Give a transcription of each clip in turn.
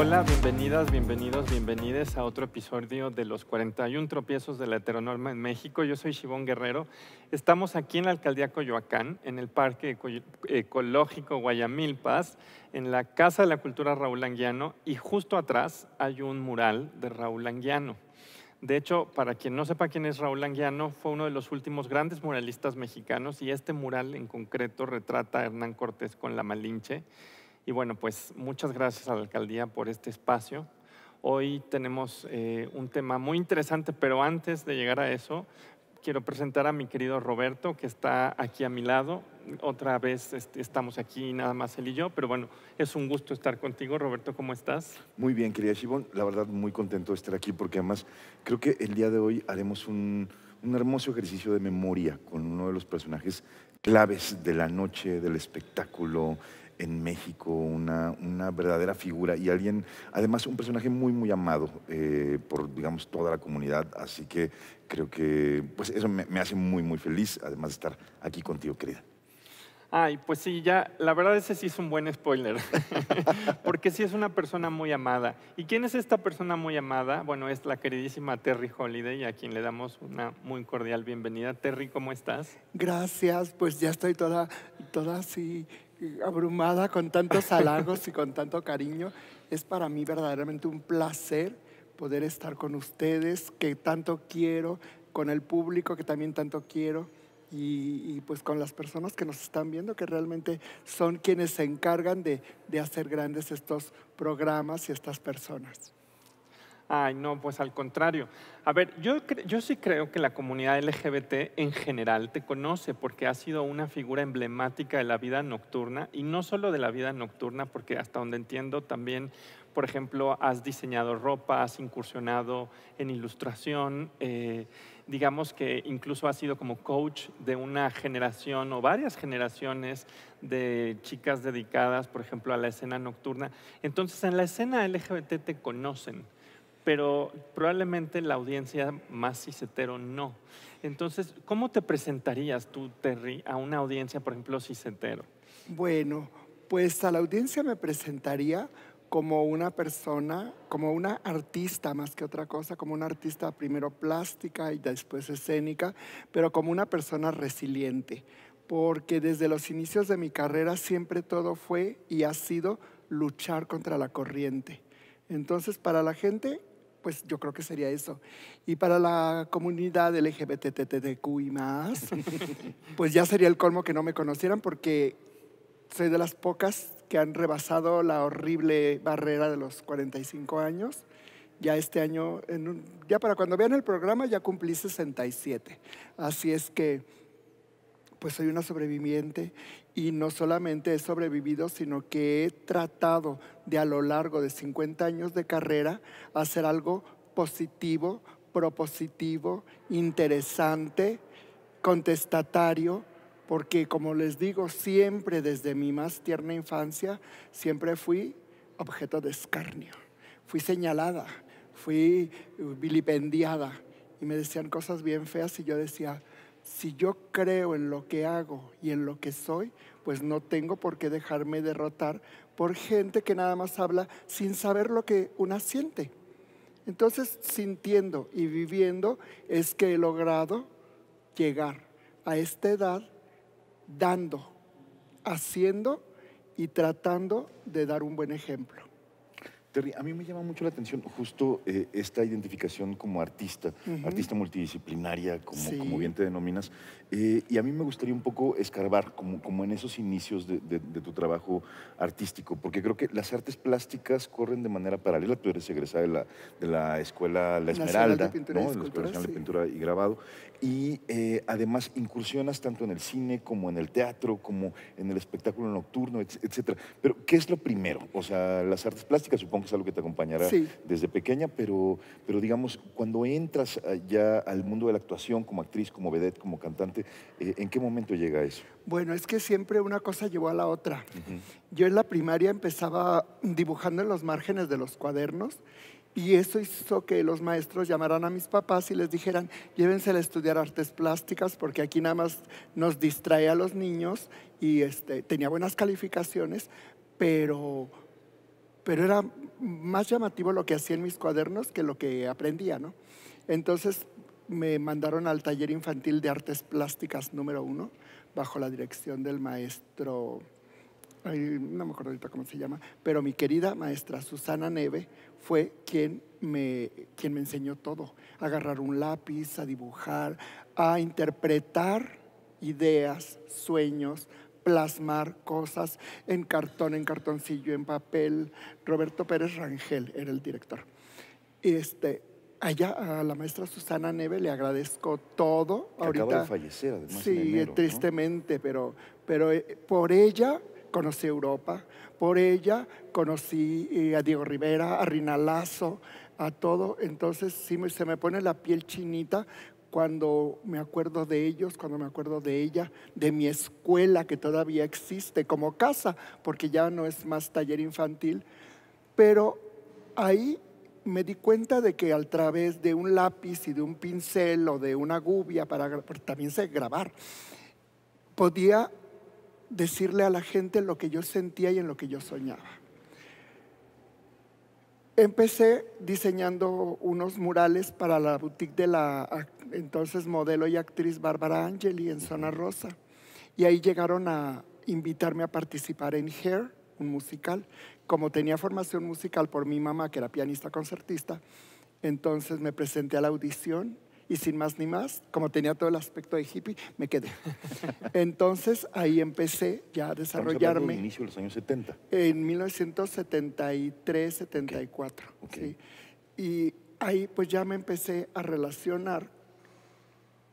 Hola, bienvenidas, bienvenidos, bienvenides a otro episodio de los 41 tropiezos de la heteronorma en México. Yo soy Shibón Guerrero. Estamos aquí en la alcaldía Coyoacán, en el Parque Ecológico Guayamilpas, en la Casa de la Cultura Raúl Anguiano y justo atrás hay un mural de Raúl Anguiano. De hecho, para quien no sepa quién es Raúl Anguiano, fue uno de los últimos grandes muralistas mexicanos y este mural en concreto retrata a Hernán Cortés con la Malinche y bueno, pues muchas gracias a la alcaldía por este espacio. Hoy tenemos eh, un tema muy interesante, pero antes de llegar a eso, quiero presentar a mi querido Roberto, que está aquí a mi lado. Otra vez este, estamos aquí nada más él y yo, pero bueno, es un gusto estar contigo. Roberto, ¿cómo estás? Muy bien, querida La verdad, muy contento de estar aquí porque además creo que el día de hoy haremos un, un hermoso ejercicio de memoria con uno de los personajes claves de la noche, del espectáculo, en México, una, verdadera figura y alguien, además un personaje muy, muy amado eh, por, digamos, toda la comunidad. Así que creo que, pues eso me, hace muy, muy feliz, además de estar aquí contigo, querida. Ay, pues sí, ya, la verdad ese sí es un buen spoiler, porque sí es una persona muy amada. ¿Y quién es esta persona muy amada? Bueno, es la queridísima Terry Holiday, a quien le damos una muy cordial bienvenida. Terry, ¿cómo estás? Gracias, pues ya estoy toda, toda así abrumada con tantos halagos y con tanto cariño. Es para mí verdaderamente un placer poder estar con ustedes, que tanto quiero, con el público que también tanto quiero. Y, pues con las personas que nos están viendo, que realmente son quienes se encargan de hacer grandes estos programas y estas personas. Ay, no, pues al contrario. A ver, yo, yo sí creo que la comunidad LGBT en general te conoce porque has sido una figura emblemática de la vida nocturna y no solo de la vida nocturna, porque hasta donde entiendo también, por ejemplo, has diseñado ropa, has incursionado en ilustración, eh, digamos que incluso has sido como coach de una generación o varias generaciones de chicas dedicadas, por ejemplo, a la escena nocturna. Entonces, en la escena LGBT te conocen pero probablemente la audiencia más cisetero no. Entonces, ¿cómo te presentarías tú, Terry, a una audiencia, por ejemplo, cisetero? Bueno, pues a la audiencia me presentaría como una persona, como una artista más que otra cosa, como una artista primero plástica y después escénica, pero como una persona resiliente, porque desde los inicios de mi carrera siempre todo fue y ha sido luchar contra la corriente. Entonces, para la gente pues yo creo que sería eso. Y para la comunidad y más, pues ya sería el colmo que no me conocieran porque soy de las pocas que han rebasado la horrible barrera de los 45 años. Ya este año, en ya para cuando vean el programa, ya cumplí 67. Así es que, pues soy una sobreviviente y no solamente he sobrevivido, sino que he tratado de a lo largo de 50 años de carrera hacer algo positivo, propositivo, interesante, contestatario, porque como les digo, siempre desde mi más tierna infancia, siempre fui objeto de escarnio, fui señalada, fui vilipendiada y me decían cosas bien feas y yo decía, si yo creo en lo que hago y en lo que soy, pues no tengo por qué dejarme derrotar por gente que nada más habla sin saber lo que una siente. Entonces, sintiendo y viviendo es que he logrado llegar a esta edad dando, haciendo y tratando de dar un buen ejemplo. Terry, a mí me llama mucho la atención justo eh, esta identificación como artista, artista multidisciplinaria, como, como, bien te denominas. Eh, y a mí me gustaría un poco escarbar como, como en esos inicios de, tu trabajo artístico, porque creo que las artes plásticas corren de manera paralela. Tú eres egresada de la, de la Escuela La Esmeralda, de la Escuela Nacional de Pintura y Grabado. Y eh, además incursionas tanto en el cine como en el teatro, como en el espectáculo nocturno, etc. Pero, ¿qué es lo primero? O sea, las artes plásticas, supongo que es algo que te acompañará desde pequeña, pero, pero digamos, cuando entras ya al mundo de la actuación como actriz, como vedette, como cantante, eh, ¿en qué momento llega eso? Bueno, es que siempre una cosa llevó a la otra. Yo en la primaria empezaba dibujando en los márgenes de los cuadernos y eso hizo que los maestros llamaran a mis papás y les dijeran, llévensela a estudiar artes plásticas porque aquí nada más nos distrae a los niños y este, tenía buenas calificaciones, pero, pero era más llamativo lo que hacía en mis cuadernos que lo que aprendía, ¿no? Entonces me mandaron al taller infantil de artes plásticas número uno, bajo la dirección del maestro, no me acuerdo ahorita cómo se llama, pero mi querida maestra Susana Neve fue quien me, quien me enseñó todo, a agarrar un lápiz, a dibujar, a interpretar ideas, sueños, plasmar cosas en cartón, en cartoncillo, en papel. Roberto Pérez Rangel era el director. Este, allá a la maestra Susana Neve le agradezco todo. Ahorita, acaba de fallecer, además. Sí, tristemente, pero, pero eh, por ella conocí Europa, por ella conocí eh, a Diego Rivera, a Rinalazo, a todo. Entonces sí se me pone la piel chinita cuando me acuerdo de ellos, cuando me acuerdo de ella, de mi escuela que todavía existe como casa, porque ya no es más taller infantil. Pero ahí me di cuenta de que a través de un lápiz y de un pincel o de una gubia, para, también sé grabar, podía decirle a la gente lo que yo sentía y en lo que yo soñaba. Empecé diseñando unos murales para la boutique de la entonces modelo y actriz Bárbara Angeli en Zona Rosa. Y ahí llegaron a invitarme a participar en Hair, un musical. Como tenía formación musical por mi mamá, que era pianista concertista, entonces me presenté a la audición y sin más ni más, como tenía todo el aspecto de hippie, me quedé. Entonces ahí empecé ya a desarrollarme. En inicio de los años 70. En 1973, 74. Y ahí pues ya me empecé a relacionar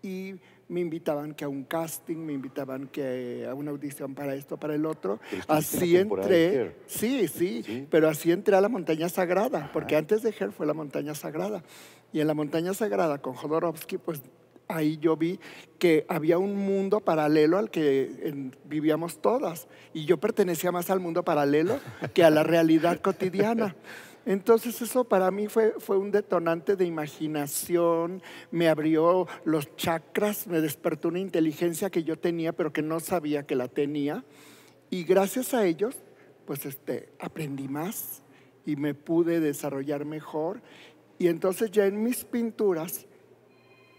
y me invitaban que a un casting, me invitaban que a una audición para esto, para el otro. Así entré, sí, sí, pero así entré a la montaña sagrada, porque antes de Her fue la montaña sagrada. Y en la montaña sagrada con Jodorowsky, pues ahí yo vi que había un mundo paralelo al que vivíamos todas. Y yo pertenecía más al mundo paralelo que a la realidad cotidiana. Entonces eso para mí fue, fue un detonante de imaginación, me abrió los chakras, me despertó una inteligencia que yo tenía pero que no sabía que la tenía. Y gracias a ellos, pues este, aprendí más y me pude desarrollar mejor. Y entonces ya en mis pinturas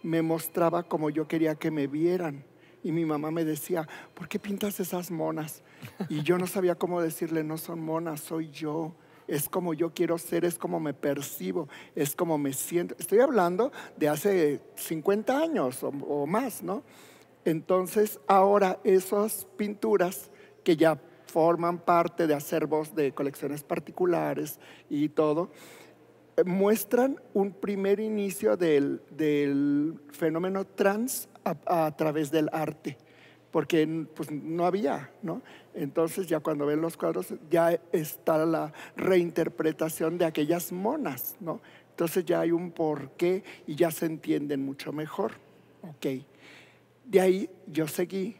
me mostraba como yo quería que me vieran. Y mi mamá me decía, ¿por qué pintas esas monas? Y yo no sabía cómo decirle, no son monas, soy yo es como yo quiero ser, es como me percibo, es como me siento. Estoy hablando de hace 50 años o, más, ¿no? Entonces, ahora esas pinturas que ya forman parte de acervos de colecciones particulares y todo, eh, muestran un primer inicio del, fenómeno trans a través del arte porque pues, no había, ¿no? Entonces ya cuando ven los cuadros ya está la reinterpretación de aquellas monas, ¿no? Entonces ya hay un porqué y ya se entienden mucho mejor, ¿ok? De ahí yo seguí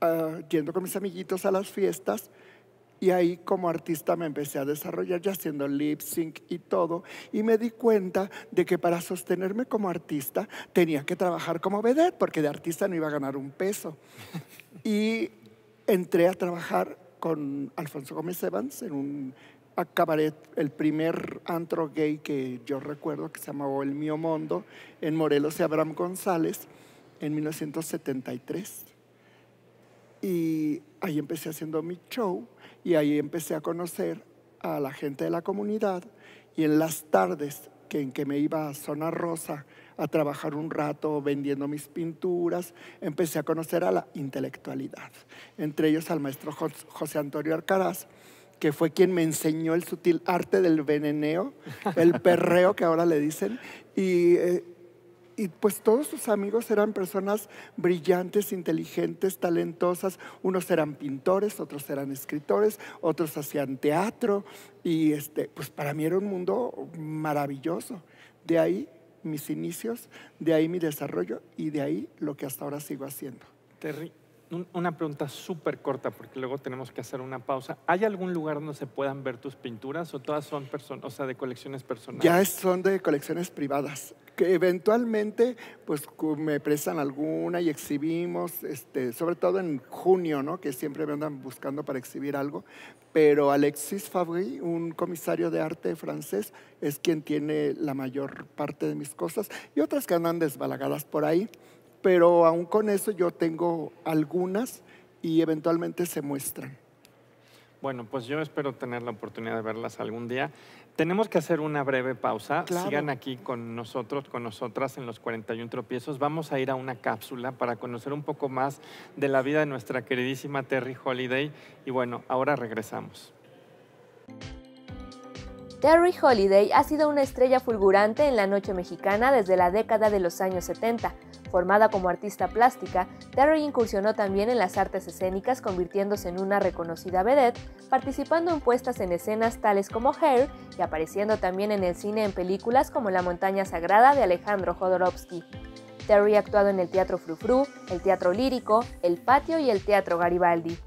ah, yendo con mis amiguitos a las fiestas y ahí como artista me empecé a desarrollar ya haciendo lip sync y todo. Y me di cuenta de que para sostenerme como artista tenía que trabajar como vedette, porque de artista no iba a ganar un peso. y entré a trabajar con Alfonso Gómez Evans en un cabaret, el primer antro gay que yo recuerdo, que se llamaba El Mío Mondo, en Morelos y Abraham González, en 1973. Y ahí empecé haciendo mi show y ahí empecé a conocer a la gente de la comunidad y en las tardes que, en que me iba a Zona Rosa a trabajar un rato vendiendo mis pinturas, empecé a conocer a la intelectualidad, entre ellos al maestro José Antonio Arcaraz, que fue quien me enseñó el sutil arte del veneneo, el perreo que ahora le dicen, y eh, y pues todos sus amigos eran personas brillantes, inteligentes, talentosas. Unos eran pintores, otros eran escritores, otros hacían teatro. Y este, pues para mí era un mundo maravilloso. De ahí mis inicios, de ahí mi desarrollo y de ahí lo que hasta ahora sigo haciendo una pregunta súper corta, porque luego tenemos que hacer una pausa. ¿Hay algún lugar donde se puedan ver tus pinturas o todas son o sea, de colecciones personales? Ya son de colecciones privadas, que eventualmente pues me prestan alguna y exhibimos, este, sobre todo en junio, ¿no? que siempre me andan buscando para exhibir algo, pero Alexis Fabry, un comisario de arte francés, es quien tiene la mayor parte de mis cosas y otras que andan desbalagadas por ahí pero aún con eso yo tengo algunas y eventualmente se muestran. Bueno, pues yo espero tener la oportunidad de verlas algún día. Tenemos que hacer una breve pausa. Sigan aquí con nosotros, con nosotras en los 41 tropiezos. Vamos a ir a una cápsula para conocer un poco más de la vida de nuestra queridísima Terry Holiday. Y bueno, ahora regresamos. Terry Holiday ha sido una estrella fulgurante en la noche mexicana desde la década de los años 70 Formada como artista plástica, Terry incursionó también en las artes escénicas convirtiéndose en una reconocida vedette, participando en puestas en escenas tales como Hair y apareciendo también en el cine en películas como La montaña sagrada de Alejandro Jodorowsky. Terry ha actuado en el Teatro Frufru, el Teatro Lírico, el Patio y el Teatro Garibaldi.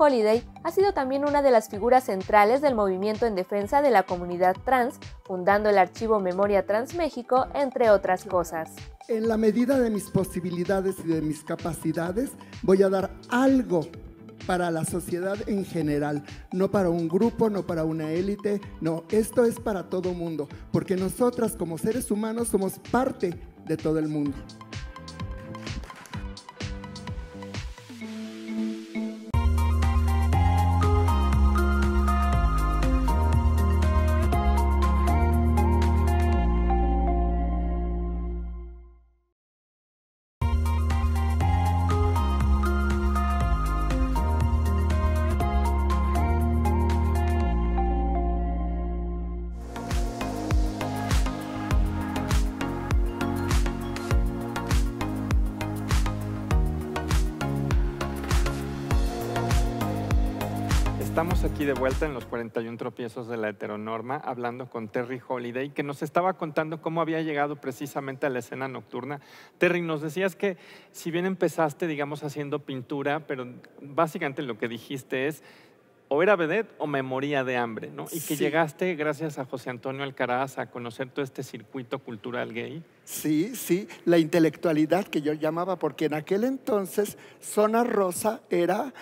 Holiday ha sido también una de las figuras centrales del movimiento en defensa de la comunidad trans, fundando el archivo Memoria Trans México, entre otras cosas. En la medida de mis posibilidades y de mis capacidades, voy a dar algo para la sociedad en general, no para un grupo, no para una élite, no, esto es para todo mundo, porque nosotras como seres humanos somos parte de todo el mundo. vuelta en los 41 tropiezos de la heteronorma hablando con Terry Holiday, que nos estaba contando cómo había llegado precisamente a la escena nocturna. Terry, nos decías que si bien empezaste, digamos, haciendo pintura, pero básicamente lo que dijiste es, o era vedette o me moría de hambre, ¿no? Y que llegaste, gracias a José Antonio Alcaraz, a conocer todo este circuito cultural gay. Sí, sí, la intelectualidad que yo llamaba, porque en aquel entonces Zona Rosa era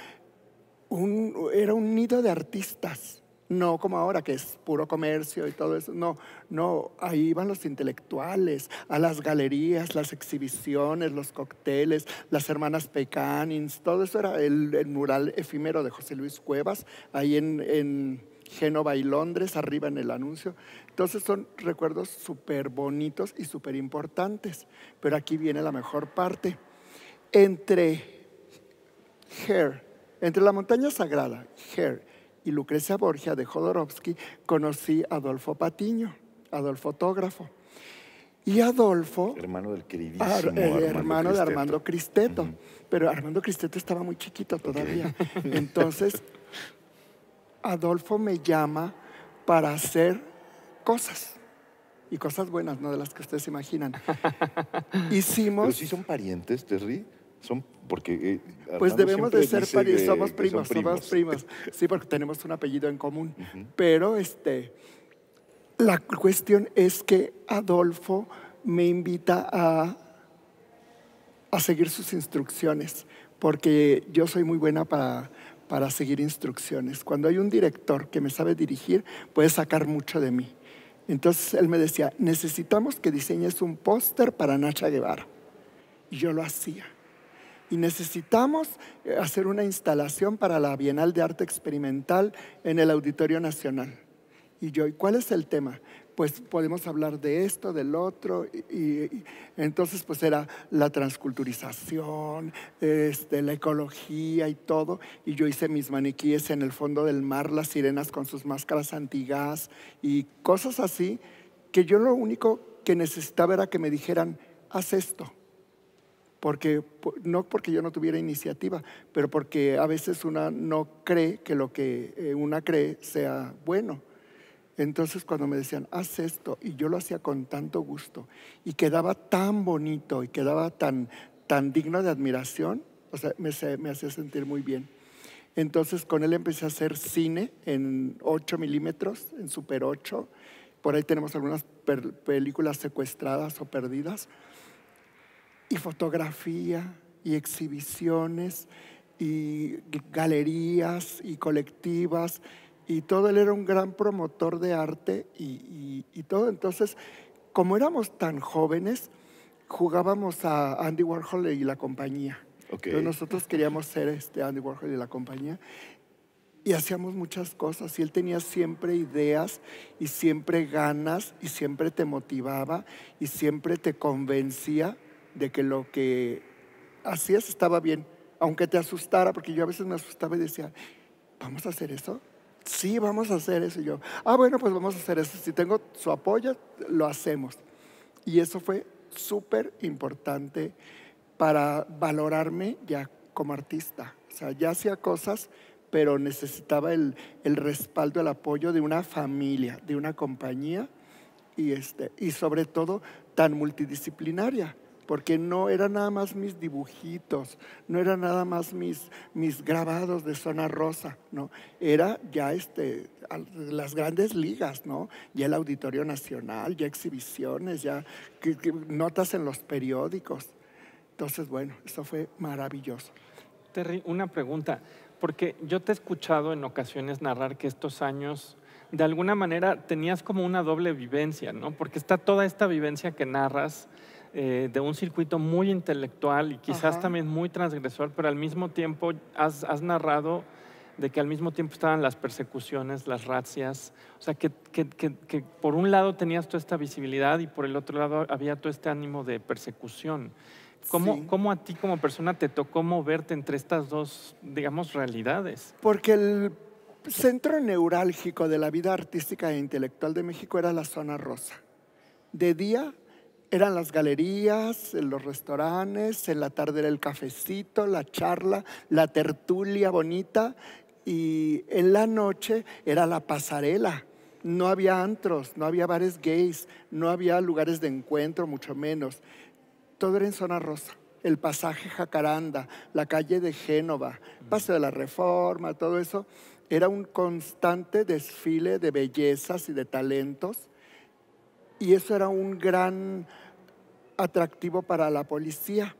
era un nido de artistas, no como ahora que es puro comercio y todo eso, no, no, ahí iban los intelectuales, a las galerías, las exhibiciones, los cócteles, las hermanas Pecanins, todo eso era el, mural efímero de José Luis Cuevas, ahí en, Génova y Londres, arriba en el anuncio. Entonces son recuerdos súper bonitos y súper importantes. Pero aquí viene la mejor parte. Entre Her entre la montaña sagrada, Her, y Lucrecia Borgia de Jodorowsky, conocí a Adolfo Patiño, Adolfo Fotógrafo. Y Adolfo. Hermano del queridísimo. el eh, hermano de Armando Cristeto. Pero Armando Cristeto estaba muy chiquito todavía. Entonces, Adolfo me llama para hacer cosas. Y cosas buenas, no de las que ustedes imaginan. Hicimos. ¿Pero son parientes, Terry? Son porque... Eh, pues debemos de ser parientes, somos primas, primos. somos primas. Sí, porque tenemos un apellido en común. Pero este, la cuestión es que Adolfo me invita a, a seguir sus instrucciones, porque yo soy muy buena para, para seguir instrucciones. Cuando hay un director que me sabe dirigir, puede sacar mucho de mí. Entonces él me decía, necesitamos que diseñes un póster para Nacha Guevara. Y yo lo hacía y necesitamos eh, hacer una instalación para la Bienal de Arte Experimental en el Auditorio Nacional. Y yo, ¿y cuál es el tema? Pues podemos hablar de esto, del otro, y, entonces pues era la transculturización, este, la ecología y todo, y yo hice mis maniquíes en el fondo del mar, las sirenas con sus máscaras antigas y cosas así, que yo lo único que necesitaba era que me dijeran, haz esto porque no porque yo no tuviera iniciativa, pero porque a veces una no cree que lo que eh, una cree sea bueno. Entonces cuando me decían, haz esto, y yo lo hacía con tanto gusto, y quedaba tan bonito, y quedaba tan, tan digno de admiración, o sea, me, me hacía sentir muy bien. Entonces con él empecé a hacer cine en 8 milímetros, en Super 8, por ahí tenemos algunas películas secuestradas o perdidas y fotografía y exhibiciones y galerías y colectivas y todo. Él era un gran promotor de arte y, todo. Entonces, como éramos tan jóvenes, jugábamos a Andy Warhol y la compañía. nosotros queríamos ser este Andy Warhol y la compañía y hacíamos muchas cosas y él tenía siempre ideas y siempre ganas y siempre te motivaba y siempre te convencía de que lo que hacías estaba bien, aunque te asustara, porque yo a veces me asustaba y decía, ¿vamos a hacer eso? Sí, vamos a hacer eso. Y yo, ah, bueno, pues vamos a hacer eso. Si tengo su apoyo, lo hacemos. Y eso fue súper importante para valorarme ya como artista. O sea, ya hacía cosas, pero necesitaba el, respaldo, el apoyo de una familia, de una compañía y, este, y sobre todo tan multidisciplinaria porque no eran nada más mis dibujitos, no eran nada más mis, mis grabados de zona rosa, no, era ya este, las grandes ligas, ¿no? Ya el Auditorio Nacional, ya exhibiciones, ya notas en los periódicos. Entonces, bueno, eso fue maravilloso. Terry, una pregunta, porque yo te he escuchado en ocasiones narrar que estos años de alguna manera tenías como una doble vivencia, ¿no? Porque está toda esta vivencia que narras eh, de un circuito muy intelectual y quizás también muy transgresor, pero al mismo tiempo has, narrado de que al mismo tiempo estaban las persecuciones, las razias, o sea, que, por un lado tenías toda esta visibilidad y por el otro lado había todo este ánimo de persecución. ¿Cómo, ¿Cómo, a ti como persona te tocó moverte entre estas dos, digamos, realidades? Porque el centro neurálgico de la vida artística e intelectual de México era la zona rosa. De día eran las galerías, los restaurantes, en la tarde era el cafecito, la charla, la tertulia bonita y en la noche era la pasarela. No había antros, no había bares gays, no había lugares de encuentro, mucho menos. Todo era en zona rosa. El pasaje Jacaranda, la calle de Génova, Paseo de la Reforma, todo eso. Era un constante desfile de bellezas y de talentos y eso era un gran atractivo para la policía,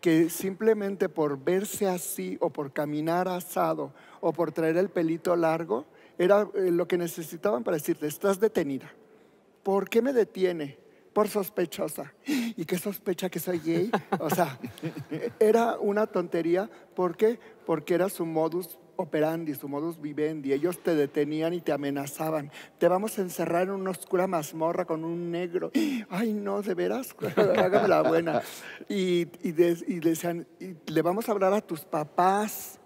que simplemente por verse así o por caminar asado o por traer el pelito largo, era eh, lo que necesitaban para decirte, estás detenida. ¿Por qué me detiene? Por sospechosa. ¿Y qué sospecha que soy gay? O sea, era una tontería. ¿Por qué? Porque era su modus operandi, su modus vivendi. Ellos te detenían y te amenazaban. Te vamos a encerrar en una oscura mazmorra con un negro. Ay, no, de veras, hágame la buena. Y, y, y decían, le vamos a hablar a tus papás.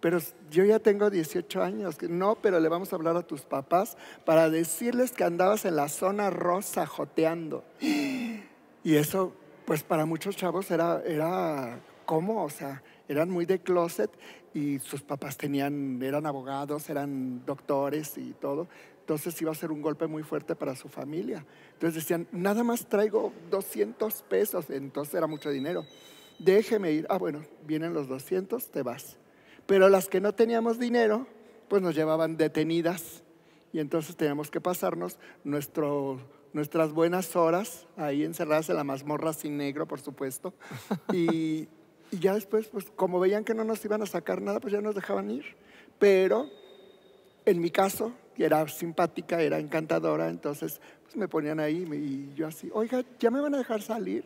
Pero yo ya tengo 18 años. No, pero le vamos a hablar a tus papás para decirles que andabas en la zona rosa joteando. Y eso, pues para muchos chavos era, era ¿cómo? O sea, eran muy de closet y sus papás tenían, eran abogados, eran doctores y todo. Entonces iba a ser un golpe muy fuerte para su familia. Entonces decían, nada más traigo 200 pesos, entonces era mucho dinero. Déjeme ir. Ah, bueno, vienen los 200, te vas. Pero las que no teníamos dinero, pues nos llevaban detenidas y entonces teníamos que pasarnos nuestro nuestras buenas horas ahí encerradas en la mazmorra sin negro, por supuesto, y y ya después, pues como veían que no nos iban a sacar nada, pues ya nos dejaban ir. Pero en mi caso, era simpática, era encantadora, entonces pues, me ponían ahí y yo así, oiga, ¿ya me van a dejar salir?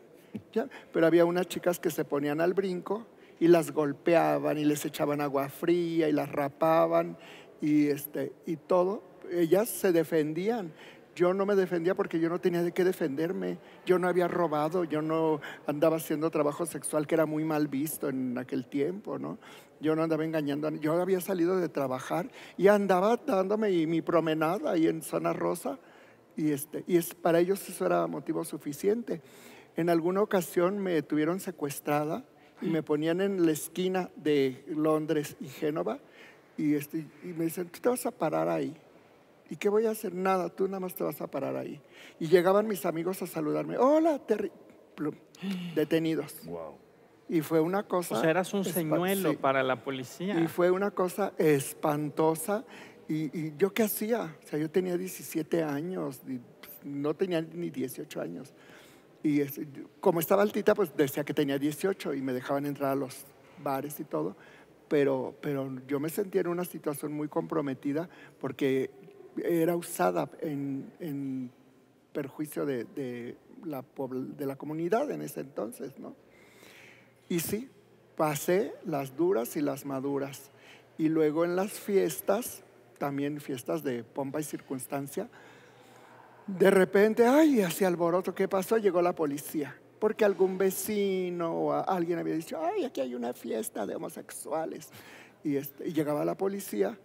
¿Ya? Pero había unas chicas que se ponían al brinco y las golpeaban y les echaban agua fría y las rapaban y, este, y todo. Ellas se defendían yo no me defendía porque yo no tenía de qué defenderme. Yo no había robado, yo no andaba haciendo trabajo sexual que era muy mal visto en aquel tiempo, ¿no? Yo no andaba engañando, yo había salido de trabajar y andaba dándome mi promenada ahí en Zona Rosa y, este, y es, para ellos eso era motivo suficiente. En alguna ocasión me tuvieron secuestrada y me ponían en la esquina de Londres y Génova y, este, y me dicen, tú te vas a parar ahí. ¿Y qué voy a hacer? Nada, tú nada más te vas a parar ahí. Y llegaban mis amigos a saludarme. Hola, Detenidos. Y fue una cosa... O sea, eras un señuelo para la policía. Y fue una cosa espantosa. Y, y, yo qué hacía? O sea, yo tenía 17 años, pues, no tenía ni 18 años. Y como estaba altita, pues decía que tenía 18 y me dejaban entrar a los bares y todo. Pero, pero yo me sentía en una situación muy comprometida porque era usada en, perjuicio de, la, comunidad en ese entonces, ¿no? Y sí, pasé las duras y las maduras. Y luego en las fiestas, también fiestas de pompa y circunstancia, de repente, ay, hacia alboroto, ¿qué pasó? Llegó la policía. Porque algún vecino o alguien había dicho, ay, aquí hay una fiesta de homosexuales. y este, llegaba la policía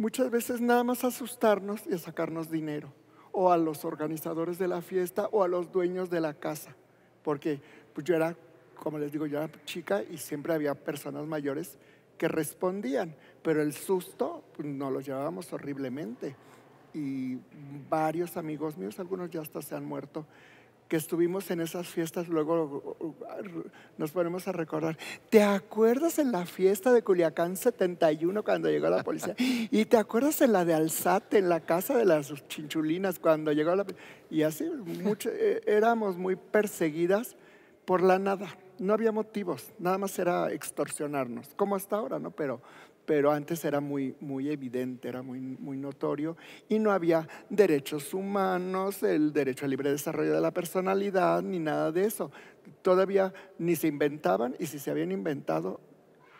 muchas veces nada más asustarnos y sacarnos dinero, o a los organizadores de la fiesta, o a los dueños de la casa, porque pues yo era, como les digo, yo era chica y siempre había personas mayores que respondían, pero el susto pues, nos lo llevábamos horriblemente. Y varios amigos míos, algunos ya hasta se han muerto, que estuvimos en esas fiestas, luego nos ponemos a recordar. ¿Te acuerdas en la fiesta de Culiacán 71 cuando llegó la policía? ¿Y te acuerdas en la de Alzate, en la casa de las chinchulinas cuando llegó la policía? Y así, mucho, eh, éramos muy perseguidas por la nada. No había motivos, nada más era extorsionarnos, como hasta ahora, ¿no? Pero pero antes era muy, muy evidente, era muy, muy notorio, y no había derechos humanos, el derecho al libre desarrollo de la personalidad, ni nada de eso. Todavía ni se inventaban, y si se habían inventado,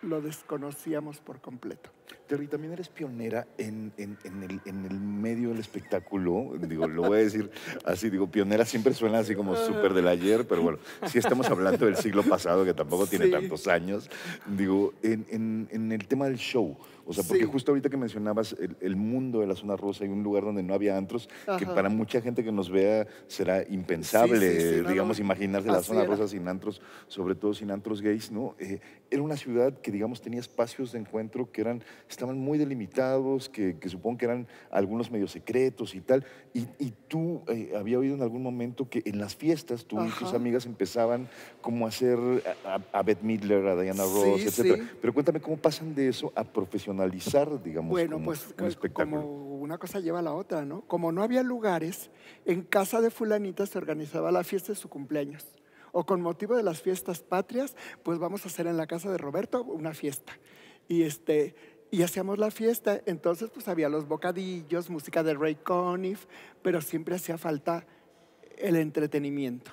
lo desconocíamos por completo. Terry, también eres pionera en, en, el, en, el, medio del espectáculo. Digo, lo voy a decir así, digo, pionera siempre suena así como súper del ayer, pero bueno, sí estamos hablando del siglo pasado, que tampoco tiene tantos años. Digo, en, el tema del show, o sea, porque justo ahorita que mencionabas el, mundo de la zona rosa y un lugar donde no había antros, que para mucha gente que nos vea será impensable, digamos, imaginarse la zona rosa sin antros, sobre todo sin antros gays, ¿no? Eh, era una ciudad que, digamos, tenía espacios de encuentro que eran, estaban muy delimitados, que, supongo que eran algunos medios secretos y tal. Y, tú eh, había oído en algún momento que en las fiestas tú y tus amigas empezaban como a hacer a, Midler, a Diana Ross, etc. Pero cuéntame cómo pasan de eso a profesionales analizar, digamos, bueno, pues, pues, Como una cosa lleva a la otra, ¿no? Como no había lugares, en casa de fulanita se organizaba la fiesta de su cumpleaños. O con motivo de las fiestas patrias, pues vamos a hacer en la casa de Roberto una fiesta. Y este, y hacíamos la fiesta. Entonces, pues había los bocadillos, música de Ray Conniff, pero siempre hacía falta el entretenimiento.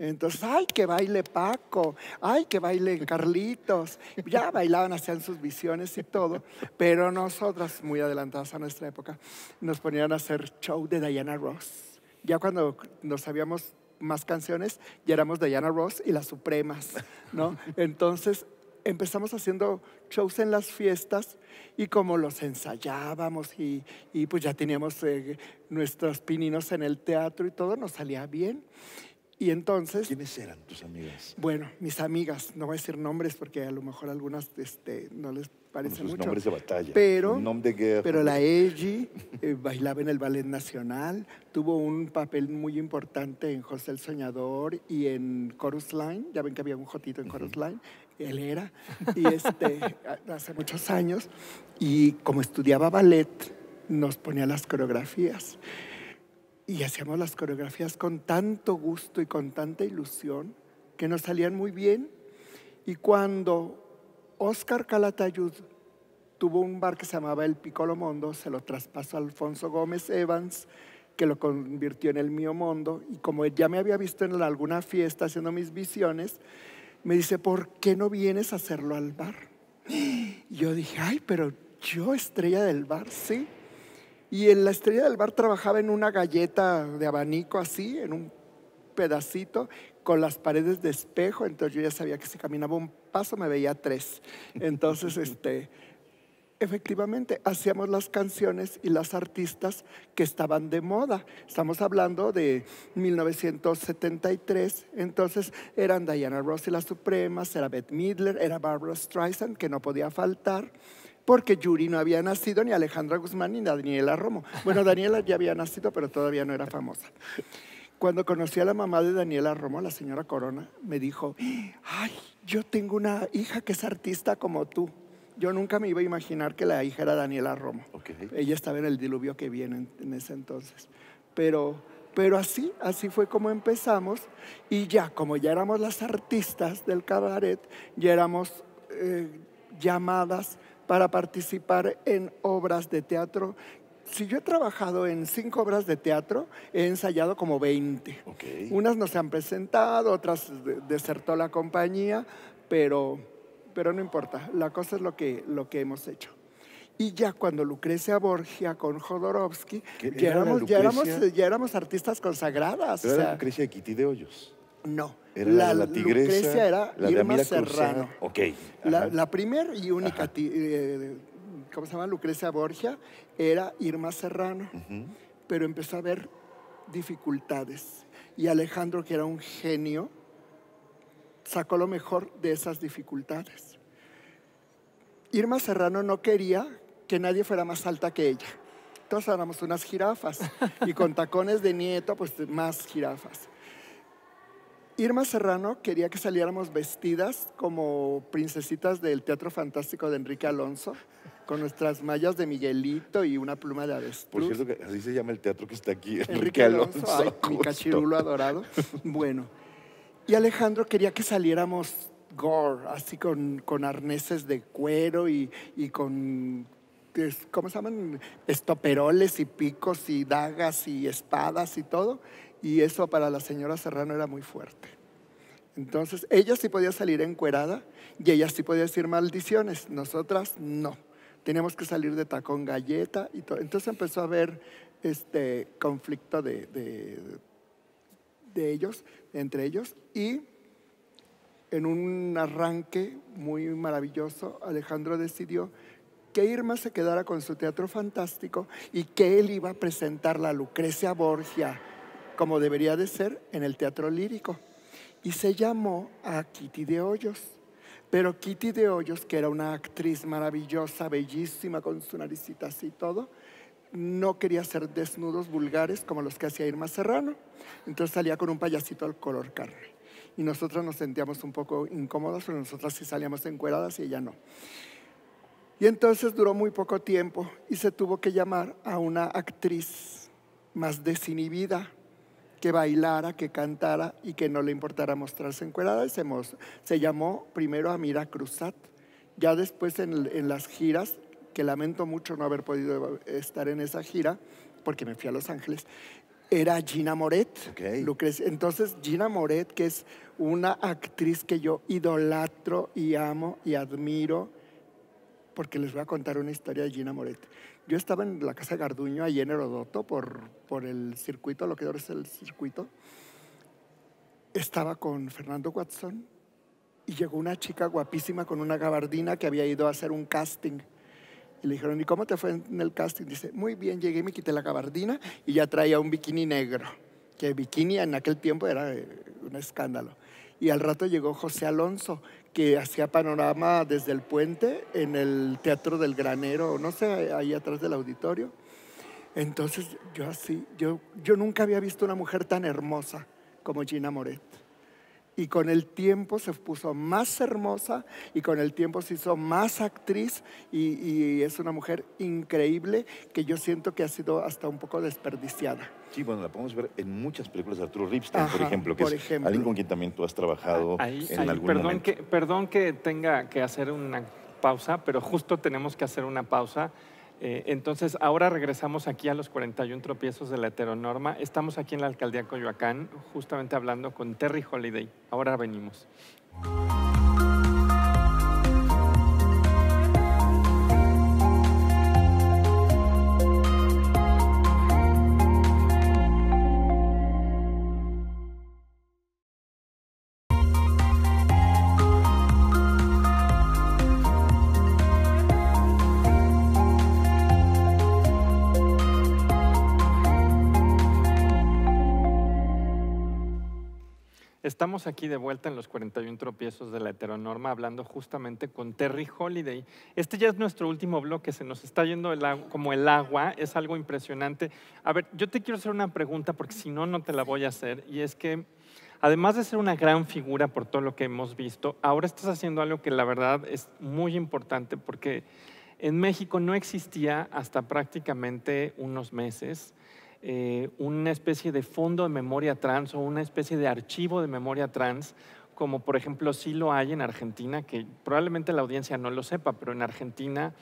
Entonces, ay, que baile Paco, ay, que baile Carlitos. Ya bailaban, hacían sus visiones y todo, pero nosotras, muy adelantadas a nuestra época, nos ponían a hacer show de Diana Ross. Ya cuando nos sabíamos más canciones, ya éramos Diana Ross y las Supremas, ¿no? Entonces, empezamos haciendo shows en las fiestas y como los ensayábamos y, pues ya teníamos eh, nuestros pininos en el teatro y todo, nos salía bien. Y entonces... ¿Quiénes eran tus amigas? Bueno, mis amigas, no voy a decir nombres porque a lo mejor algunas este, no les parecen mucho. nombres de batalla. Pero, la Eji eh, bailaba en el Ballet Nacional, tuvo un papel muy importante en José el Soñador y en Chorus Line, ya ven que había un jotito en Chorus Line, él era, y este, hace muchos años, y como estudiaba ballet, nos ponía las coreografías. Y hacíamos las coreografías con tanto gusto y con tanta ilusión que nos salían muy bien. Y cuando Oscar Calatayud tuvo un bar que se llamaba El Piccolo Mondo, se lo traspasó a Alfonso Gómez Evans, que lo convirtió en el mío Mondo. Y como ya me había visto en alguna fiesta haciendo mis visiones, me dice, ¿por qué no vienes a hacerlo al bar? Y yo dije, ay, pero yo, estrella del bar, sí. Y en la estrella del bar trabajaba en una galleta de abanico así, en un pedacito, con las paredes de espejo. Entonces yo ya sabía que si caminaba un paso me veía tres. Entonces, este, efectivamente, hacíamos las canciones y las artistas que estaban de moda. Estamos hablando de 1973. Entonces eran Diana Ross y las Supremas, era Beth Midler, era Barbara Streisand, que no podía faltar porque Yuri no había nacido, ni Alejandra Guzmán, ni Daniela Romo. Bueno, Daniela ya había nacido, pero todavía no era famosa. Cuando conocí a la mamá de Daniela Romo, la señora Corona, me dijo, ay, yo tengo una hija que es artista como tú. Yo nunca me iba a imaginar que la hija era Daniela Romo. Ella estaba en el diluvio que viene en, ese entonces. Pero, pero así, así fue como empezamos. Y ya, como ya éramos las artistas del cabaret, ya éramos eh, llamadas para participar en obras de teatro. Si yo he trabajado en cinco obras de teatro, he ensayado como 20. Unas no se han presentado, otras desertó la compañía, pero, pero no importa. La cosa es lo que, lo que hemos hecho. Y ya cuando Lucrecia Borgia con Jodorowsky, ya éramos, ya artistas consagradas. era Lucrecia de Kitty de Hoyos. No. la, la Lucrecia era Irma Serrano. La, primera y única, eh, ¿cómo se llama? Lucrecia Borgia, era Irma Serrano. Pero empezó a ver dificultades. Y Alejandro, que era un genio, sacó lo mejor de esas dificultades. Irma Serrano no quería que nadie fuera más alta que ella. Todos éramos unas jirafas y con tacones de nieto, pues más jirafas. Irma Serrano quería que saliéramos vestidas como princesitas del Teatro Fantástico de Enrique Alonso, con nuestras mallas de Miguelito y una pluma de avestruz. Por cierto, que así se llama el teatro que está aquí, Enrique, Alonso. mi cachirulo adorado. Bueno, y Alejandro quería que saliéramos gore, así con, arneses de cuero y, y con ¿cómo se llaman? Estoperoles y picos y dagas y espadas y todo. Y eso para la señora Serrano era muy fuerte. Entonces, ella sí podía salir encuerada y ella sí podía decir maldiciones, nosotras no. Teníamos que salir de tacón galleta y todo. Entonces empezó a haber este conflicto de ellos, entre ellos, y en un arranque muy maravilloso, Alejandro decidió que Irma se quedara con su teatro fantástico y que él iba a presentar la Lucrecia Borgia como debería de ser en el teatro lírico. Y se llamó a Kitty de Hoyos. Pero Kitty de Hoyos, que era una actriz maravillosa, bellísima, con su naricita así y todo, no quería hacer desnudos vulgares como los que hacía Irma Serrano. Entonces salía con un payasito al color carne. Y nosotras nos sentíamos un poco incómodas, pero nosotras sí salíamos encueradas y ella no. Y entonces duró muy poco tiempo y se tuvo que llamar a una actriz más desinhibida, que bailara, que cantara y que no le importara mostrarse encuerada. Y se, se llamó primero Amira Cruzat. Ya después en, las giras, que lamento mucho no haber podido estar en esa gira, porque me fui a Los Ángeles, era Gina Moret. Entonces, Gina Moret, que es una actriz que yo idolatro y amo y admiro porque les voy a contar una historia de Gina Moret. Yo estaba en la casa de Garduño, allí en Herodoto, por, por el circuito, lo que ahora es el circuito. Estaba con Fernando Watson y llegó una chica guapísima con una gabardina que había ido a hacer un casting. Y le dijeron, ¿y cómo te fue en el casting? Dice, muy bien, llegué, me quité la gabardina y ya traía un bikini negro, que bikini en aquel tiempo era eh, un escándalo. Y al rato llegó José Alonso, que hacía panorama desde el puente en el Teatro del Granero, no sé, ahí atrás del auditorio. Entonces yo así, yo, yo nunca había visto una mujer tan hermosa como Gina Moret. Y con el tiempo se puso más hermosa y con el tiempo se hizo más actriz y es una mujer increíble que yo siento que ha sido hasta un poco desperdiciada. Sí, bueno, la podemos ver en muchas películas de Arturo Ripstein, por ejemplo, que es alguien con quien también tú has trabajado ah, en algún perdón Que, perdón que tenga que hacer una pausa, pero justo tenemos que hacer una pausa. Eh, entonces, ahora regresamos aquí a los 41 tropiezos de la heteronorma. Estamos aquí en la alcaldía Coyoacán, justamente hablando con Terry Holiday. Ahora venimos. Estamos aquí de vuelta en los 41 tropiezos de la heteronorma hablando justamente con Terry Holiday. Este ya es nuestro último bloque, se nos está yendo como el agua, es algo impresionante. A ver, yo te quiero hacer una pregunta porque si no, no te la voy a hacer y es que además de ser una gran figura por todo lo que hemos visto, ahora estás haciendo algo que la verdad es muy importante porque en México no existía hasta prácticamente unos meses eh, una especie de fondo de memoria trans o una especie de archivo de memoria trans, como por ejemplo sí lo hay en Argentina, que probablemente la audiencia no lo sepa, pero en Argentina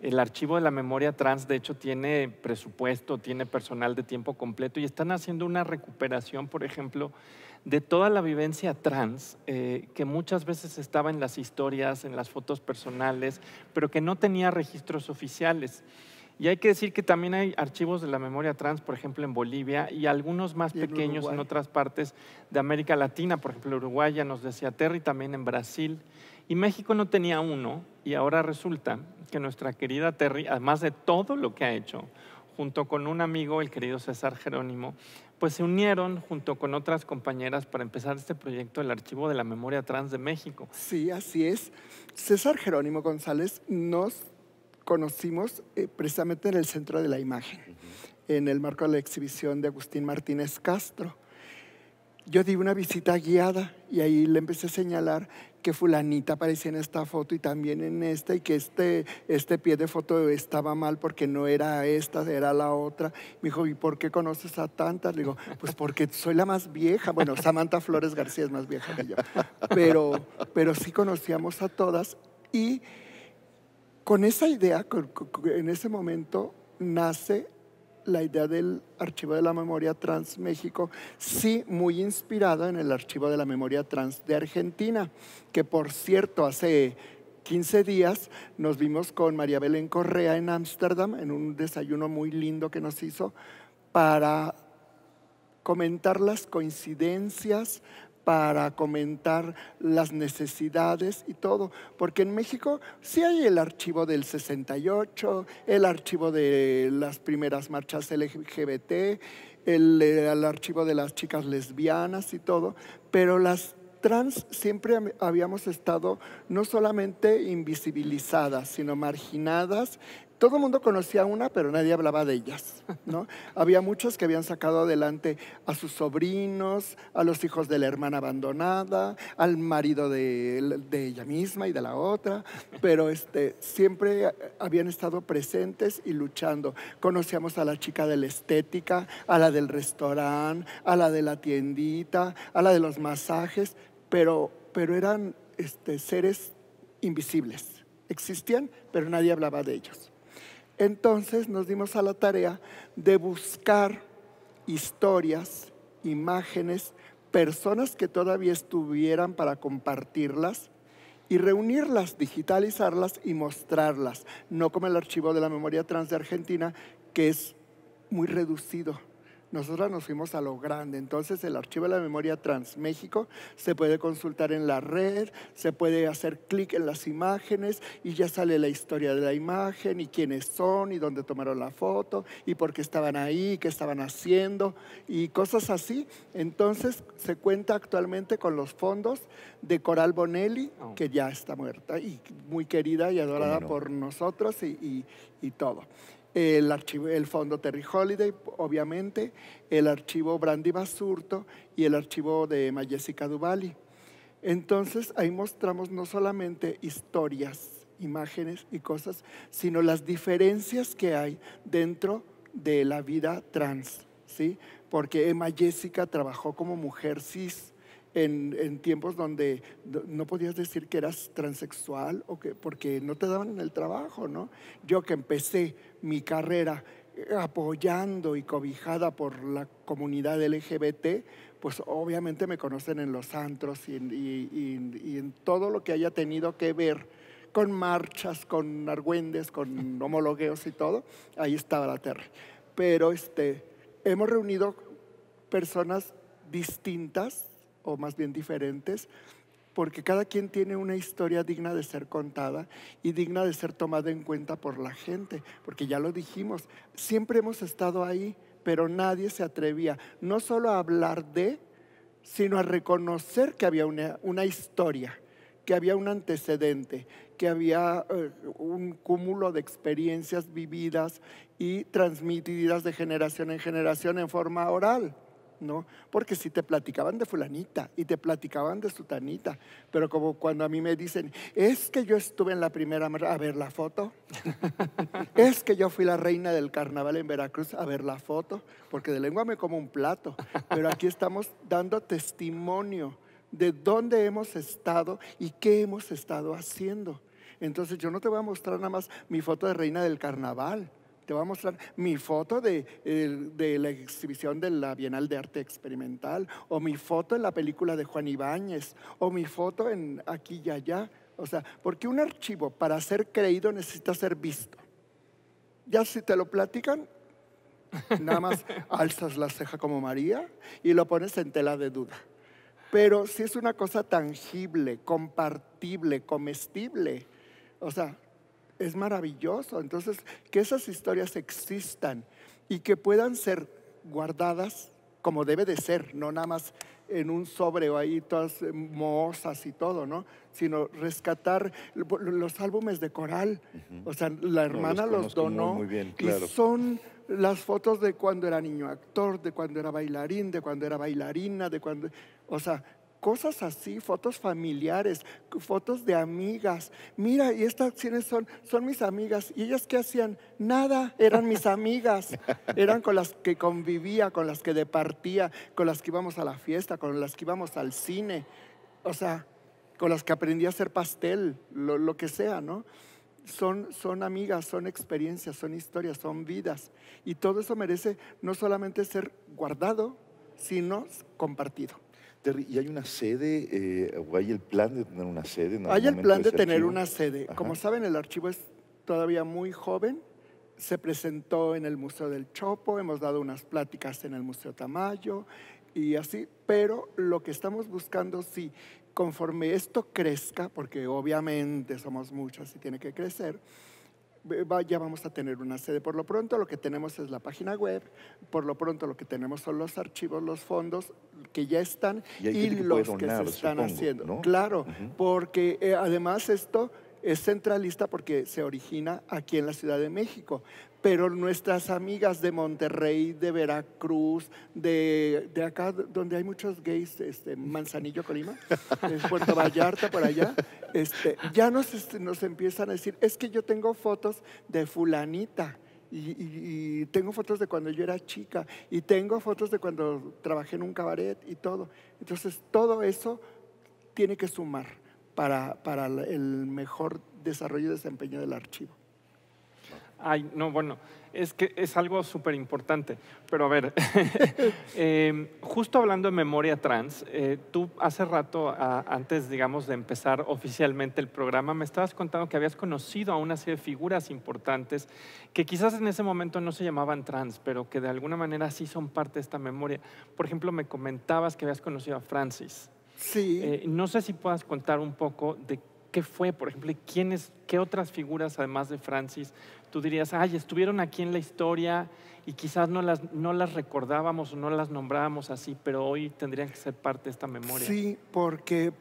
el archivo de la memoria trans de hecho tiene presupuesto, tiene personal de tiempo completo y están haciendo una recuperación, por ejemplo, de toda la vivencia trans eh, que muchas veces estaba en las historias, en las fotos personales, pero que no tenía registros oficiales. Y hay que decir que también hay archivos de la memoria trans, por ejemplo, en Bolivia y algunos más pequeños en, otras partes de América Latina, por ejemplo, Uruguay, ya nos decía Terry, también en Brasil. Y México no tenía uno y ahora resulta que nuestra querida Terry, además de todo lo que ha hecho, junto con un amigo, el querido César Jerónimo, pues se unieron junto con otras compañeras para empezar este proyecto del Archivo de la Memoria Trans de México. Sí, así es. César Jerónimo González nos conocimos eh, precisamente en el centro de la imagen, en el marco de la exhibición de Agustín Martínez Castro. Yo di una visita guiada y ahí le empecé a señalar que fulanita aparecía en esta foto y también en esta y que este, este pie de foto estaba mal porque no era esta, era la otra. Me dijo, ¿y por qué conoces a tantas? Le digo, pues porque soy la más vieja. Bueno, Samantha Flores García es más vieja que yo. Pero, pero sí conocíamos a todas y con esa idea, en ese momento, nace la idea del Archivo de la Memoria Trans México, sí muy inspirada en el Archivo de la Memoria Trans de Argentina, que por cierto hace 15 días nos vimos con María Belén Correa en Ámsterdam, en un desayuno muy lindo que nos hizo, para comentar las coincidencias, para comentar las necesidades y todo, porque en México sí hay el archivo del 68, el archivo de las primeras marchas LGBT, el, el archivo de las chicas lesbianas y todo, pero las trans siempre habíamos estado no solamente invisibilizadas, sino marginadas todo el mundo conocía una, pero nadie hablaba de ellas. ¿no? Había muchos que habían sacado adelante a sus sobrinos, a los hijos de la hermana abandonada, al marido de, ella misma y de la otra, pero este, siempre habían estado presentes y luchando. Conocíamos a la chica de la estética, a la del restaurante, a la de la tiendita, a la de los masajes, pero, pero eran este, seres invisibles. Existían, pero nadie hablaba de ellos. Entonces nos dimos a la tarea de buscar historias, imágenes, personas que todavía estuvieran para compartirlas y reunirlas, digitalizarlas y mostrarlas, no como el archivo de la memoria trans de Argentina, que es muy reducido nosotros nos fuimos a lo grande. Entonces el archivo de la memoria Transméxico se puede consultar en la red, se puede hacer clic en las imágenes y ya sale la historia de la imagen y quiénes son y dónde tomaron la foto y por qué estaban ahí, qué estaban haciendo y cosas así. Entonces se cuenta actualmente con los fondos de Coral Bonelli, oh. que ya está muerta y muy querida y adorada por nosotros y, y todo el, archivo, el fondo Terry Holiday, obviamente, el archivo Brandy Basurto y el archivo de Jessica Duvali. Entonces ahí mostramos no solamente historias, imágenes y cosas, sino las diferencias que hay dentro de la vida trans, ¿sí? Porque Emma Jessica trabajó como mujer cis en, en tiempos donde no podías decir que eras transexual o que, porque no te daban el trabajo, ¿no? Yo que empecé mi carrera eh, apoyando y cobijada por la comunidad LGBT, pues obviamente me conocen en los antros y en, todo lo que haya tenido que ver con marchas, con argüendes, con homologueos y todo, ahí estaba la tierra. Pero este, hemos reunido personas distintas, o más bien diferentes, porque cada quien tiene una historia digna de ser contada y digna de ser tomada en cuenta por la gente, porque ya lo dijimos, siempre hemos estado ahí, pero nadie se atrevía no solo a hablar de, sino a reconocer que había una, historia, que había un antecedente, que había eh, un cúmulo de experiencias vividas y transmitidas de generación en generación en forma oral. ¿no? Porque si te platicaban de fulanita y te platicaban de sutanita, pero como cuando a mí me dicen, es que yo estuve en la primera, a ver la foto, es que yo fui la reina del carnaval en Veracruz, a ver la foto, porque de lengua me como un plato, pero aquí estamos dando testimonio de dónde hemos estado y qué hemos estado haciendo. Entonces yo no te voy a mostrar nada más mi foto de reina del carnaval te voy a mostrar mi foto de, de, la exhibición de la Bienal de Arte Experimental, o mi foto en la película de Juan Ibáñez, o mi foto en aquí y allá. O sea, porque un archivo para ser creído necesita ser visto. Ya si te lo platican, nada más alzas la ceja como María y lo pones en tela de duda. Pero si es una cosa tangible, compartible, comestible, o sea, es maravilloso. Entonces, que esas historias existan y que puedan ser guardadas como debe de ser, no nada más en un sobre o ahí todas mohosas y todo, ¿no? Sino rescatar los álbumes de coral. O sea, la hermana los, donó muy, bien, claro. y son las fotos de cuando era niño actor, de cuando era bailarín, de cuando era bailarina, de cuando... O sea, cosas así, fotos familiares, fotos de amigas. Mira, y estas acciones son, son mis amigas. ¿Y ellas qué hacían? Nada, eran mis amigas. Eran con las que convivía, con las que departía, con las que íbamos a la fiesta, con las que íbamos al cine. O sea, con las que aprendí a hacer pastel, lo, lo que sea, ¿no? Son, son, amigas, son experiencias, son historias, son vidas. Y todo eso merece no solamente ser guardado, sino compartido. ¿y hay una sede eh, o hay el plan de tener una sede? hay el plan de, tener una sede. Como saben, el archivo es todavía muy joven. Se presentó en el Museo del Chopo, hemos dado unas pláticas en el Museo Tamayo y así, pero lo que estamos buscando, sí, conforme esto crezca, porque obviamente somos muchos y tiene que crecer, eh, ya vamos a tener una sede. Por lo pronto lo que tenemos es la página web, por lo pronto lo que tenemos son los archivos, los fondos que ya están y, los que se están haciendo. Claro, porque eh, además esto es centralista porque se origina aquí en la Ciudad de México, pero nuestras amigas de Monterrey, de Veracruz, de, acá donde hay muchos gays, este, Manzanillo, Colima, Puerto Vallarta, por allá, este, ya nos, este, nos empiezan a decir, es que yo tengo fotos de fulanita. Y, tengo fotos de cuando yo era chica, y tengo fotos de cuando trabajé en un cabaret y todo. Entonces, todo eso tiene que sumar para, para el mejor desarrollo y desempeño del archivo. Ay, no, bueno, es que es algo súper importante. Pero a ver, eh, justo hablando de memoria trans, eh, tú hace rato, antes, digamos, de empezar oficialmente el programa, me estabas contando que habías conocido a una serie de figuras importantes que quizás en ese momento no se llamaban trans, pero que de alguna manera sí son parte de esta memoria. Por ejemplo, me comentabas que habías conocido a Francis. Sí. Eh, no sé si puedas contar un poco de qué fue, por ejemplo, y quiénes, qué otras figuras, además de Francis, tú dirías, ay, estuvieron aquí en la historia y quizás no las, no las recordábamos o no las nombrábamos así, pero hoy tendrían que ser parte de esta memoria. Sí, porque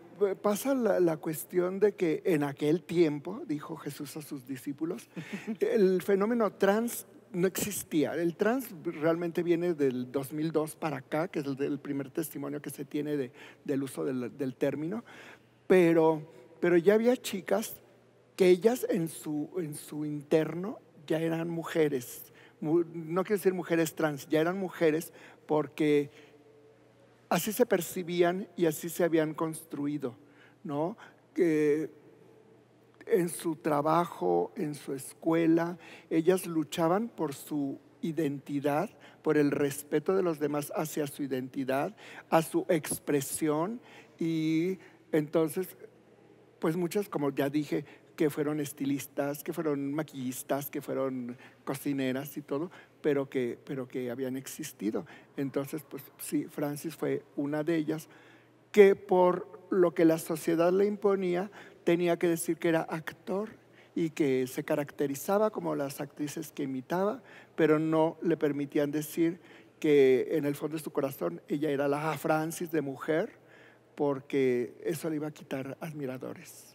pasa la, la cuestión de que en aquel tiempo, dijo Jesús a sus discípulos, el fenómeno trans no existía. El trans realmente viene del 2002 para acá, que es el, primer testimonio que se tiene de, del uso del, del término, pero, pero ya había chicas ellas en su, en su interno ya eran mujeres, no quiero decir mujeres trans, ya eran mujeres porque así se percibían y así se habían construido, ¿no? Que en su trabajo, en su escuela, ellas luchaban por su identidad, por el respeto de los demás hacia su identidad, a su expresión y entonces, pues muchas, como ya dije, que fueron estilistas, que fueron maquillistas, que fueron cocineras y todo, pero que, pero que habían existido. Entonces, pues sí, Francis fue una de ellas, que por lo que la sociedad le imponía, tenía que decir que era actor y que se caracterizaba como las actrices que imitaba, pero no le permitían decir que en el fondo de su corazón ella era la Francis de mujer, porque eso le iba a quitar admiradores.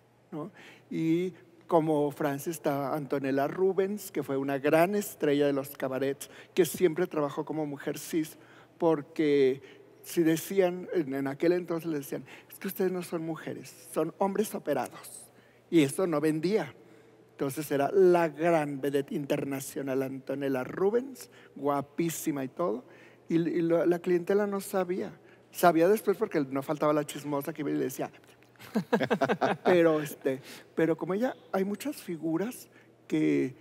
Y como Francia está Antonella Rubens, que fue una gran estrella de los cabarets, que siempre trabajó como mujer cis, porque si decían, en aquel entonces le decían, es que ustedes no son mujeres, son hombres operados. Y eso no vendía. Entonces era la gran vedette internacional Antonella Rubens, guapísima y todo. Y, la clientela no sabía. Sabía después porque no faltaba la chismosa que iba y le decía, pero, este, pero como ella, hay muchas figuras que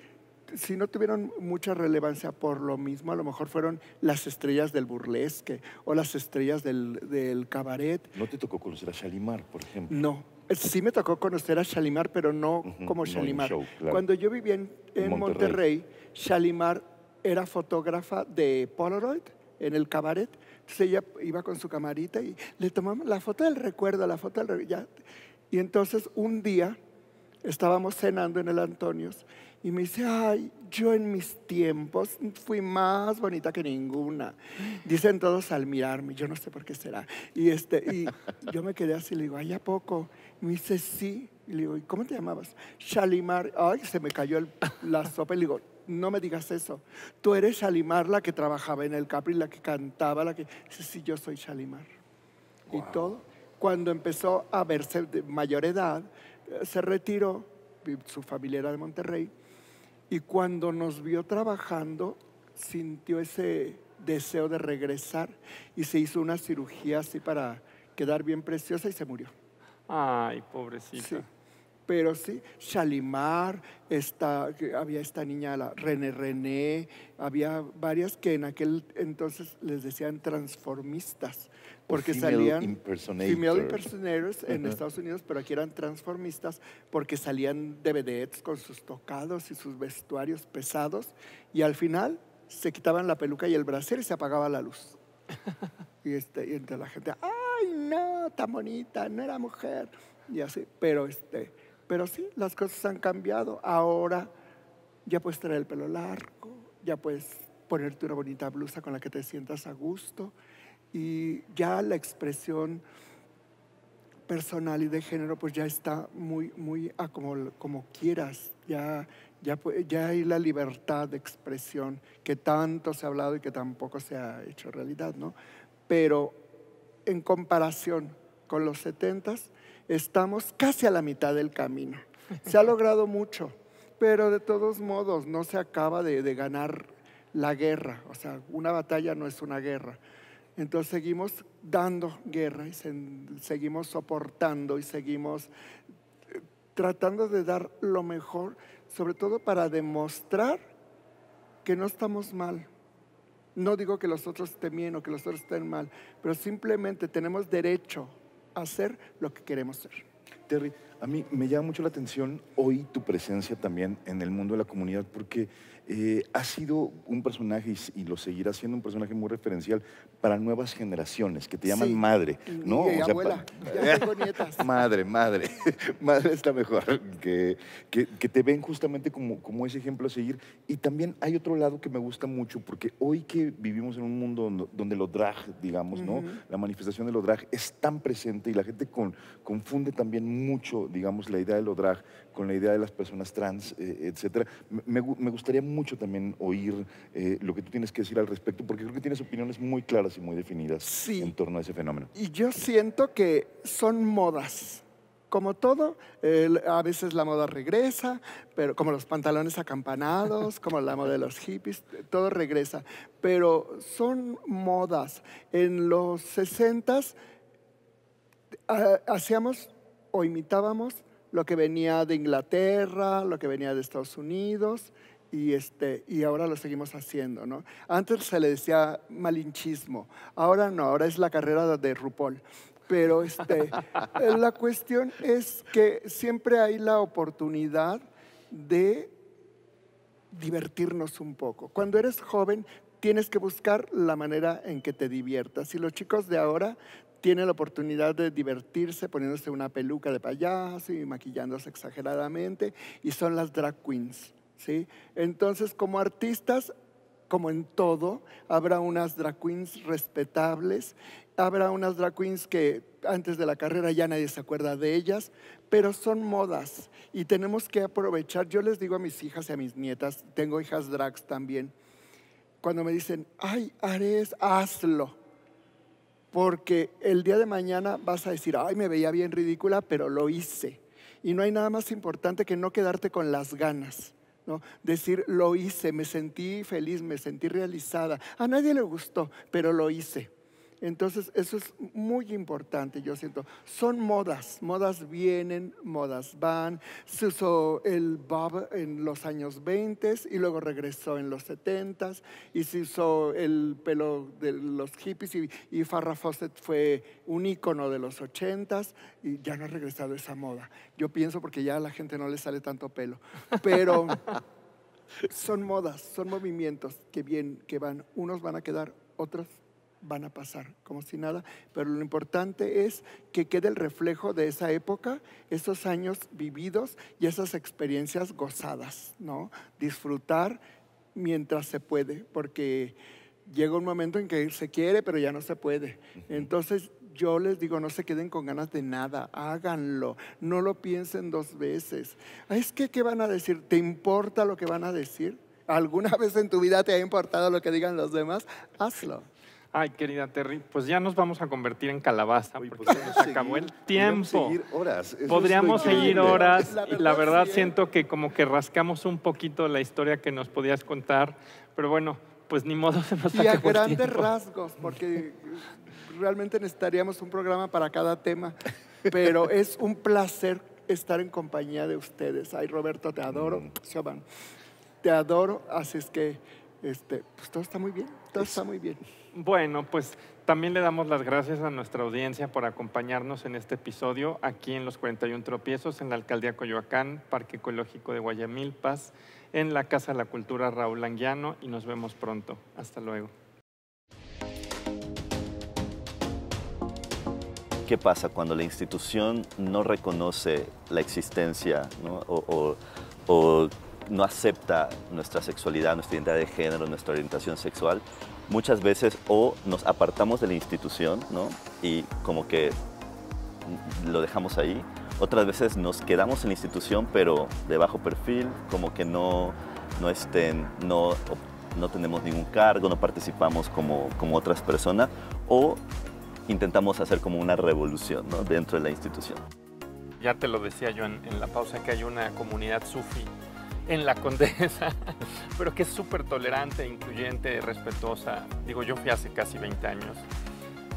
si no tuvieron mucha relevancia por lo mismo, a lo mejor fueron las estrellas del burlesque o las estrellas del, cabaret. ¿No te tocó conocer a Shalimar, por ejemplo? No, sí me tocó conocer a Shalimar, pero no como Shalimar. Cuando yo vivía en, Monterrey. Monterrey, Shalimar era fotógrafa de Polaroid en el cabaret. Entonces ella iba con su camarita y le tomamos la foto del recuerdo, la foto del recuerdo. Y entonces un día estábamos cenando en el Antonios y me dice, ay, yo en mis tiempos fui más bonita que ninguna. Dicen todos al mirarme, yo no sé por qué será. Y, este, y yo me quedé así, le digo, ay, ¿a poco? me dice, sí. Y le digo, ¿y cómo te llamabas? Shalimar. Ay, se me cayó el, la sopa y le digo, no me digas eso. Tú eres Shalimar, la que trabajaba en el Capri, la que cantaba, la que... Sí, sí, yo soy Shalimar. Y todo. Cuando empezó a verse de mayor edad, eh, se retiró, su familia era de Monterrey, y cuando nos vio trabajando, sintió ese deseo de regresar y se hizo una cirugía así para quedar bien preciosa y se murió. Ay, pobrecita. Sí pero sí, Shalimar, había esta niña, la René René, había varias que en aquel entonces les decían transformistas, porque female salían impersonator. female impersonators en Estados Unidos, pero aquí eran transformistas porque salían de con sus tocados y sus vestuarios pesados y al final se quitaban la peluca y el brasero y se apagaba la luz. y, este, y entre la gente, ¡ay, no, tan bonita, no era mujer! Y así, pero este pero sí, las cosas han cambiado. Ahora ya puedes traer el pelo largo, ya puedes ponerte una bonita blusa con la que te sientas a gusto y ya la expresión personal y de género pues ya está muy, muy a como, como quieras, ya, ya, ya hay la libertad de expresión que tanto se ha hablado y que tampoco se ha hecho realidad, ¿no? Pero en comparación con los 70 estamos casi a la mitad del camino. Se ha logrado mucho, pero de todos modos no se acaba de, ganar la guerra. O sea, una batalla no es una guerra. Entonces seguimos dando guerra y seguimos soportando y seguimos eh, tratando de dar lo mejor, sobre todo para demostrar que no estamos mal. No digo que los otros estén bien o que los otros estén mal, pero simplemente tenemos derecho hacer lo que queremos ser. Terry, a mí me llama mucho la atención hoy tu presencia también en el mundo de la comunidad porque eh, ha sido un personaje y, lo seguirá siendo un personaje muy referencial para nuevas generaciones que te llaman madre, ¿no? o abuela, nietas. Madre, madre, madre está mejor, que, que, te ven justamente como, como ese ejemplo a seguir. Y también hay otro lado que me gusta mucho, porque hoy que vivimos en un mundo donde, lo drag, digamos, ¿no? La manifestación de lo drag es tan presente y la gente confunde también mucho, digamos, la idea de lo drag con la idea de las personas trans, eh, etcétera. Me, me gustaría mucho mucho también oír eh, lo que tú tienes que decir al respecto, porque creo que tienes opiniones muy claras y muy definidas en torno a ese fenómeno. Y yo siento que son modas. Como todo, a veces la moda regresa, pero como los pantalones acampanados, como la moda de los hippies, todo regresa. Pero son modas. En los 60s hacíamos o imitábamos lo que venía de Inglaterra, lo que venía de Estados Unidos, y, este, y ahora lo seguimos haciendo, ¿no? Antes se le decía malinchismo, ahora no, ahora es la carrera de RuPaul. Pero este, eh, la cuestión es que siempre hay la oportunidad de divertirnos un poco. Cuando eres joven tienes que buscar la manera en que te diviertas. Y los chicos de ahora tienen la oportunidad de divertirse poniéndose una peluca de payaso y maquillándose exageradamente y son las drag queens. ¿sí? Entonces, como artistas, como en todo, habrá unas drag queens respetables, habrá unas drag queens que antes de la carrera ya nadie se acuerda de ellas, pero son modas y tenemos que aprovechar. Yo les digo a mis hijas y a mis nietas, tengo hijas drags también, cuando me dicen, ay, Ares, hazlo. Porque el día de mañana vas a decir, ay, me veía bien ridícula, pero lo hice. Y no hay nada más importante que no quedarte con las ganas. ¿no? Decir, lo hice, me sentí feliz, me sentí realizada. A nadie le gustó, pero lo hice. Entonces, eso es muy importante, yo siento. Son modas, modas vienen, modas van. Se usó el bob en los años 20 y luego regresó en los 70 y se usó el pelo de los hippies y, Farrah Fawcett fue un ícono de los 80 y ya no ha regresado esa moda. Yo pienso porque ya a la gente no le sale tanto pelo, pero son modas, son movimientos que, vienen, que van, unos van a quedar, otros van a pasar como si nada, pero lo importante es que quede el reflejo de esa época, esos años vividos y esas experiencias gozadas, ¿no? Disfrutar mientras se puede, porque llega un momento en que se quiere, pero ya no se puede. Entonces yo les digo, no se queden con ganas de nada, háganlo, no lo piensen dos veces. Es que, ¿qué van a decir? ¿Te importa lo que van a decir? ¿Alguna vez en tu vida te ha importado lo que digan los demás? Hazlo. Ay, querida Terry, pues ya nos vamos a convertir en calabaza pues se nos acabó el tiempo. podríamos seguir horas la y la verdad ¿eh? siento que como que rascamos un poquito la historia que nos podías contar, pero bueno, pues ni modo se nos y a grandes rasgos, porque realmente necesitaríamos un programa para cada tema, pero es un placer estar en compañía de ustedes. Ay, Roberto, te adoro, mm. Te adoro, así es que este, pues todo está muy bien está muy bien. Bueno, pues también le damos las gracias a nuestra audiencia por acompañarnos en este episodio aquí en los 41 tropiezos en la Alcaldía Coyoacán, Parque Ecológico de Guayamil, en la Casa de la Cultura Raúl Anguiano y nos vemos pronto. Hasta luego. ¿Qué pasa cuando la institución no reconoce la existencia o no acepta nuestra sexualidad, nuestra identidad de género, nuestra orientación sexual, muchas veces o nos apartamos de la institución, Y como que lo dejamos ahí. Otras veces nos quedamos en la institución, pero de bajo perfil, como que no, no, estén, no, no tenemos ningún cargo, no participamos como, como otras personas, o intentamos hacer como una revolución dentro de la institución. Ya te lo decía yo en, la pausa que hay una comunidad sufi en la Condesa, pero que es súper tolerante, incluyente, respetuosa. Digo, yo fui hace casi 20 años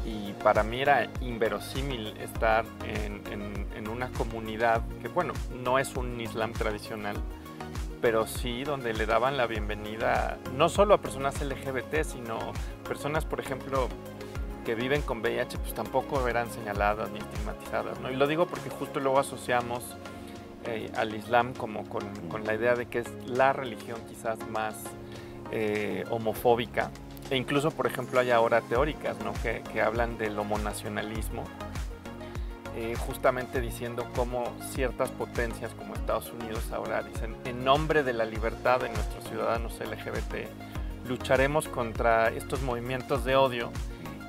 y para mí era inverosímil estar en, una comunidad que, bueno, no es un Islam tradicional, pero sí donde le daban la bienvenida no solo a personas LGBT, sino personas, por ejemplo, que viven con VIH, pues tampoco eran señaladas ni estigmatizadas, ¿no? Y lo digo porque justo luego asociamos eh, al Islam como con, la idea de que es la religión quizás más eh, homofóbica. E incluso, por ejemplo, hay ahora teóricas que, hablan del homonacionalismo, eh, justamente diciendo cómo ciertas potencias como Estados Unidos ahora dicen, en nombre de la libertad de nuestros ciudadanos LGBT, lucharemos contra estos movimientos de odio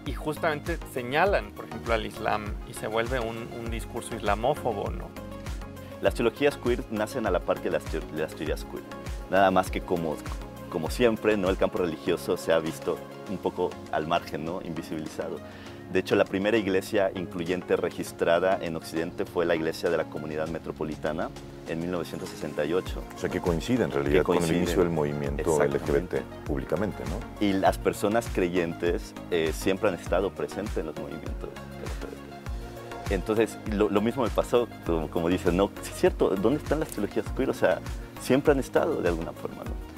y justamente señalan, por ejemplo, al Islam y se vuelve un, discurso islamófobo, las teologías queer nacen a la par que las, teorías queer. Nada más que como, como siempre, ¿no? el campo religioso se ha visto un poco al margen, ¿no? invisibilizado. De hecho, la primera iglesia incluyente registrada en Occidente fue la iglesia de la comunidad metropolitana en 1968. O sea, que coincide en realidad con el inicio del movimiento LGBT públicamente, ¿no? Y las personas creyentes eh, siempre han estado presentes en los movimientos LGBT. Entonces, lo, mismo me pasó, como, dicen, dices, no, es cierto, ¿dónde están las teologías? queer? O sea, siempre han estado de alguna forma, ¿no?